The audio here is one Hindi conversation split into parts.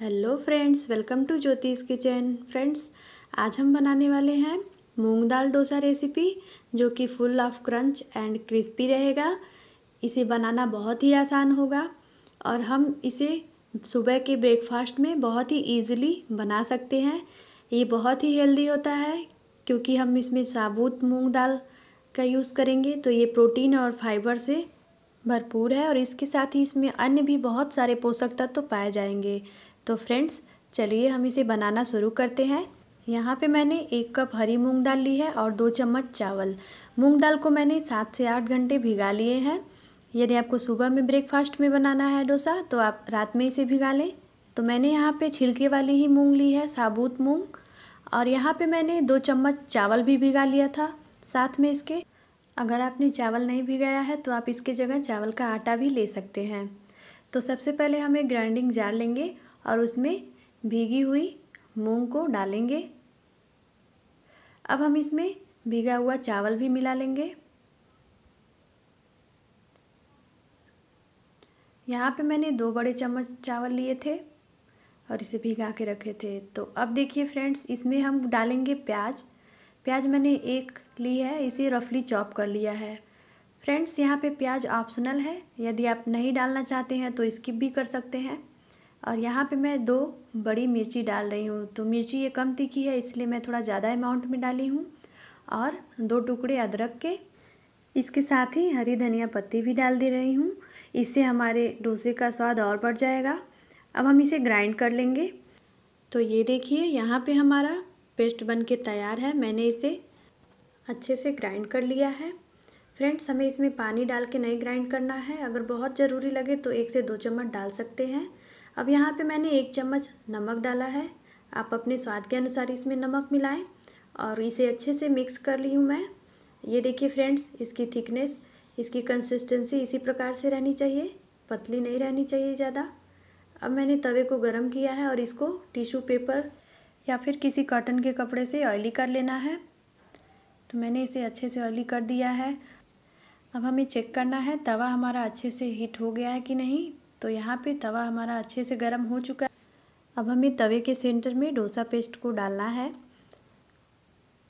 hello friends welcome to Jyotish kitchen friends आज हम बनाने वाले हैं मूंग दाल डोसा रेसिपी जो कि full of crunch and crispy रहेगा इसे बनाना बहुत ही आसान होगा और हम इसे सुबह के ब्रेकफास्ट में बहुत ही इजीली बना सकते हैं ये बहुत ही हेल्दी होता है क्योंकि हम इसमें साबुत मूंग दाल का यूज़ करेंगे तो ये प्रोटीन और फाइबर से भरपूर है और इसके साथ ही इसमें अन्य भी बहुत सारे पोषक तत्व तो पाए जाएंगे तो फ्रेंड्स चलिए हम इसे बनाना शुरू करते हैं यहाँ पे मैंने एक कप हरी मूंग दाल ली है और दो चम्मच चावल मूंग दाल को मैंने सात से आठ घंटे भिगा लिए हैं यदि आपको सुबह में ब्रेकफास्ट में बनाना है डोसा तो आप रात में इसे भिगा लें तो मैंने यहाँ पे छिलके वाली ही मूंग ली है साबुत मूंग और यहाँ पे मैंने दो चम्मच चावल भी भिगा लिया था साथ में इसके अगर आपने चावल नहीं भिगाया है तो आप इसके जगह चावल का आटा भी ले सकते हैं तो सबसे पहले हम एक ग्राइंडिंग जार लेंगे और उसमें भीगी हुई मूंग को डालेंगे अब हम इसमें भीगा हुआ चावल भी मिला लेंगे यहाँ पे मैंने दो बड़े चम्मच चावल लिए थे और इसे भिगा के रखे थे तो अब देखिए फ्रेंड्स इसमें हम डालेंगे प्याज प्याज मैंने एक ली है इसे रफली चॉप कर लिया है फ्रेंड्स यहाँ पे प्याज ऑप्शनल है यदि आप नहीं डालना चाहते हैं तो स्किप भी कर सकते हैं और यहाँ पे मैं दो बड़ी मिर्ची डाल रही हूँ तो मिर्ची ये कम तीखी है इसलिए मैं थोड़ा ज़्यादा अमाउंट में डाली हूँ और दो टुकड़े अदरक के इसके साथ ही हरी धनिया पत्ती भी डाल दे रही हूँ इससे हमारे डोसे का स्वाद और बढ़ जाएगा अब हम इसे ग्राइंड कर लेंगे तो ये देखिए यहाँ पे हमारा पेस्ट बन के तैयार है मैंने इसे अच्छे से ग्राइंड कर लिया है फ्रेंड्स हमें इसमें पानी डाल के नहीं ग्राइंड करना है अगर बहुत ज़रूरी लगे तो एक से दो चम्मच डाल सकते हैं अब यहाँ पे मैंने एक चम्मच नमक डाला है आप अपने स्वाद के अनुसार इसमें नमक मिलाएं और इसे अच्छे से मिक्स कर ली हूँ मैं ये देखिए फ्रेंड्स इसकी थिकनेस इसकी कंसिस्टेंसी इसी प्रकार से रहनी चाहिए पतली नहीं रहनी चाहिए ज़्यादा अब मैंने तवे को गर्म किया है और इसको टिश्यू पेपर या फिर किसी कॉटन के कपड़े से ऑयली कर लेना है तो मैंने इसे अच्छे से ऑयली कर दिया है अब हमें चेक करना है तवा हमारा अच्छे से हीट हो गया है कि नहीं तो यहाँ पे तवा हमारा अच्छे से गर्म हो चुका है अब हमें तवे के सेंटर में डोसा पेस्ट को डालना है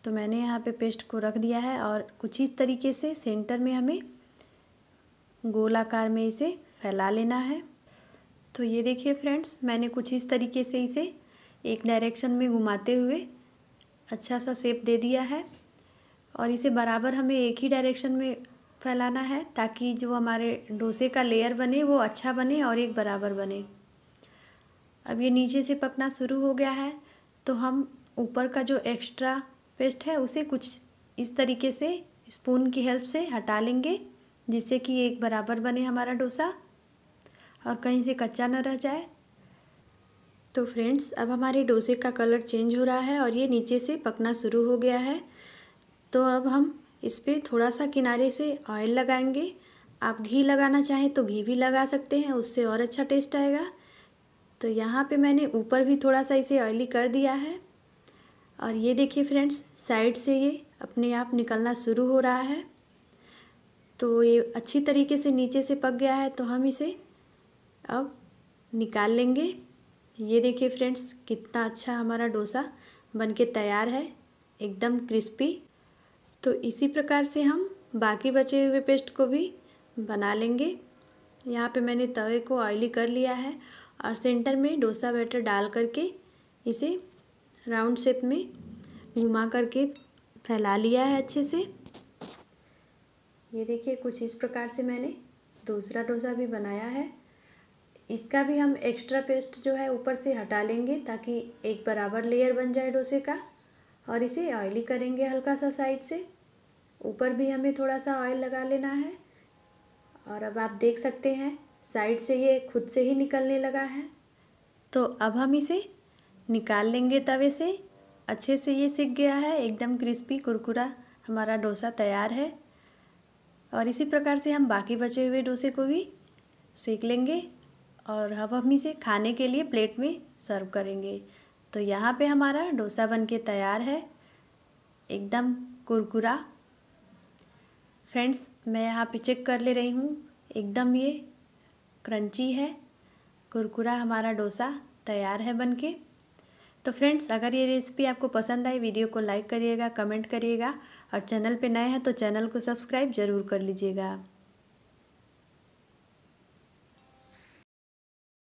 तो मैंने यहाँ पे पेस्ट को रख दिया है और कुछ इस तरीके से सेंटर में हमें गोलाकार में इसे फैला लेना है तो ये देखिए फ्रेंड्स मैंने कुछ इस तरीके से इसे एक डायरेक्शन में घुमाते हुए अच्छा सा सेप दे दिया है और इसे बराबर हमें एक ही डायरेक्शन में फैलाना है ताकि जो हमारे डोसे का लेयर बने वो अच्छा बने और एक बराबर बने अब ये नीचे से पकना शुरू हो गया है तो हम ऊपर का जो एक्स्ट्रा पेस्ट है उसे कुछ इस तरीके से स्पून की हेल्प से हटा लेंगे जिससे कि एक बराबर बने हमारा डोसा और कहीं से कच्चा ना रह जाए तो फ्रेंड्स अब हमारे डोसे का कलर चेंज हो रहा है और ये नीचे से पकना शुरू हो गया है तो अब हम इस पर थोड़ा सा किनारे से ऑयल लगाएंगे आप घी लगाना चाहें तो घी भी लगा सकते हैं उससे और अच्छा टेस्ट आएगा तो यहाँ पे मैंने ऊपर भी थोड़ा सा इसे ऑयली कर दिया है और ये देखिए फ्रेंड्स साइड से ये अपने आप निकलना शुरू हो रहा है तो ये अच्छी तरीके से नीचे से पक गया है तो हम इसे अब निकाल लेंगे ये देखिए फ्रेंड्स कितना अच्छा हमारा डोसा बनके तैयार है एकदम क्रिस्पी तो इसी प्रकार से हम बाकी बचे हुए पेस्ट को भी बना लेंगे यहाँ पे मैंने तवे को ऑयली कर लिया है और सेंटर में डोसा बैटर डाल करके इसे राउंड शेप में घुमा करके फैला लिया है अच्छे से ये देखिए कुछ इस प्रकार से मैंने दूसरा डोसा भी बनाया है इसका भी हम एक्स्ट्रा पेस्ट जो है ऊपर से हटा लेंगे ताकि एक बराबर लेयर बन जाए डोसे का और इसे ऑयली करेंगे हल्का सा साइड से ऊपर भी हमें थोड़ा सा ऑयल लगा लेना है और अब आप देख सकते हैं साइड से ये खुद से ही निकलने लगा है तो अब हम इसे निकाल लेंगे तवे से अच्छे से ये सीख गया है एकदम क्रिस्पी कुरकुरा हमारा डोसा तैयार है और इसी प्रकार से हम बाकी बचे हुए डोसे को भी सेक लेंगे और अब हम इसे खाने के लिए प्लेट में सर्व करेंगे तो यहाँ पे हमारा डोसा बनके तैयार है एकदम कुरकुरा फ्रेंड्स मैं यहाँ पे चेक कर ले रही हूँ एकदम ये क्रंची है कुरकुरा हमारा डोसा तैयार है बनके तो फ्रेंड्स अगर ये रेसिपी आपको पसंद आई वीडियो को लाइक करिएगा कमेंट करिएगा और चैनल पे नए हैं तो चैनल को सब्सक्राइब ज़रूर कर लीजिएगा